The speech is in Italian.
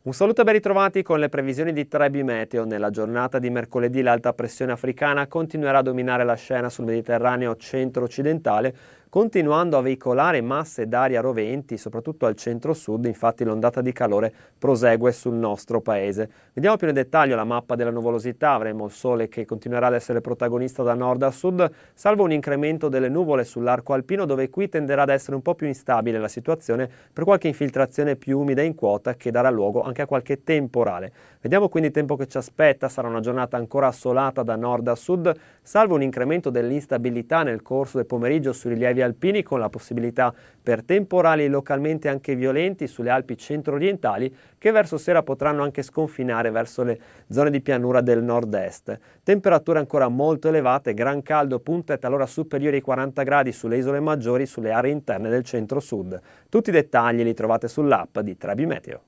Un saluto e ben ritrovati con le previsioni di Trebi Meteo. Nella giornata di mercoledì l'alta pressione africana continuerà a dominare la scena sul Mediterraneo centro-occidentale continuando a veicolare masse d'aria roventi, soprattutto al centro-sud, infatti l'ondata di calore prosegue sul nostro paese. Vediamo più nel dettaglio la mappa della nuvolosità, avremo il sole che continuerà ad essere protagonista da nord a sud, salvo un incremento delle nuvole sull'arco alpino dove qui tenderà ad essere un po' più instabile la situazione per qualche infiltrazione più umida in quota che darà luogo anche a qualche temporale. Vediamo quindi il tempo che ci aspetta, sarà una giornata ancora assolata da nord a sud, salvo un incremento dell'instabilità nel corso del pomeriggio sui rilievi cavalli alpini con la possibilità per temporali localmente anche violenti sulle Alpi centro-orientali che verso sera potranno anche sconfinare verso le zone di pianura del nord-est. Temperature ancora molto elevate, gran caldo, punte talora superiori ai 40 gradi sulle isole maggiori sulle aree interne del centro-sud. Tutti i dettagli li trovate sull'app di Trebi Meteo.